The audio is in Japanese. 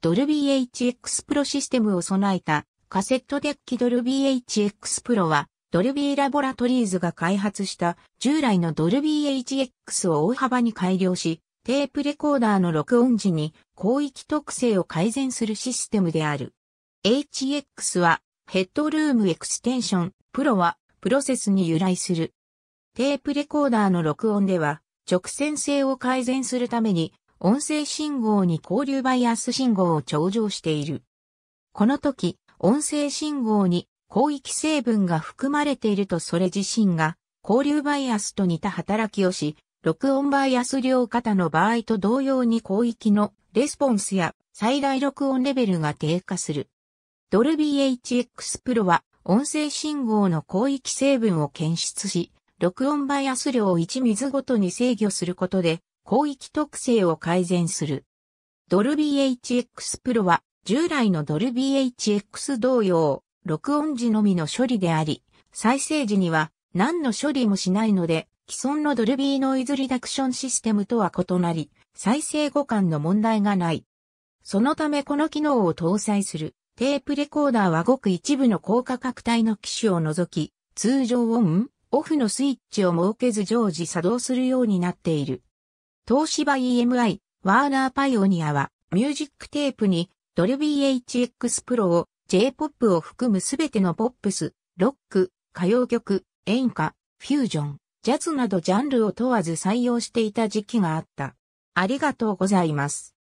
ドルビー HX プロシステムを備えたカセットデッキドルビー HX プロはドルビーラボラトリーズが開発した従来のドルビー HX を大幅に改良し、テープレコーダーの録音時に広域特性を改善するシステムである。HX はヘッドルームエクステンション、プロはプロセスに由来する。テープレコーダーの録音では直線性を改善するために音声信号に交流バイアス信号を頂上している。この時、音声信号に広域成分が含まれているとそれ自身が交流バイアスと似た働きをし、録音バイアス量型の場合と同様に広域のレスポンスや最大録音レベルが低下する。ドルビー HX プロは音声信号の広域成分を検出し、録音バイアス量を1水ごとに制御することで、広域特性を改善する。ドルビー HX プロは従来のドルビー HX 同様、録音時のみの処理であり、再生時には何の処理もしないので、既存のドルビーノイズリダクションシステムとは異なり、再生互換の問題がない。そのためこの機能を搭載するテープレコーダーはごく一部の高価格帯の機種を除き、通常オン、オフのスイッチを設けず常時作動するようになっている。東芝 EMI、ワーナーパイオニアは、ミュージックテープに、ドルビー HX プロを、J-POP を含むすべてのポップス、ロック、歌謡曲、演歌、フュージョン、ジャズなどジャンルを問わず採用していた時期があった。ありがとうございます。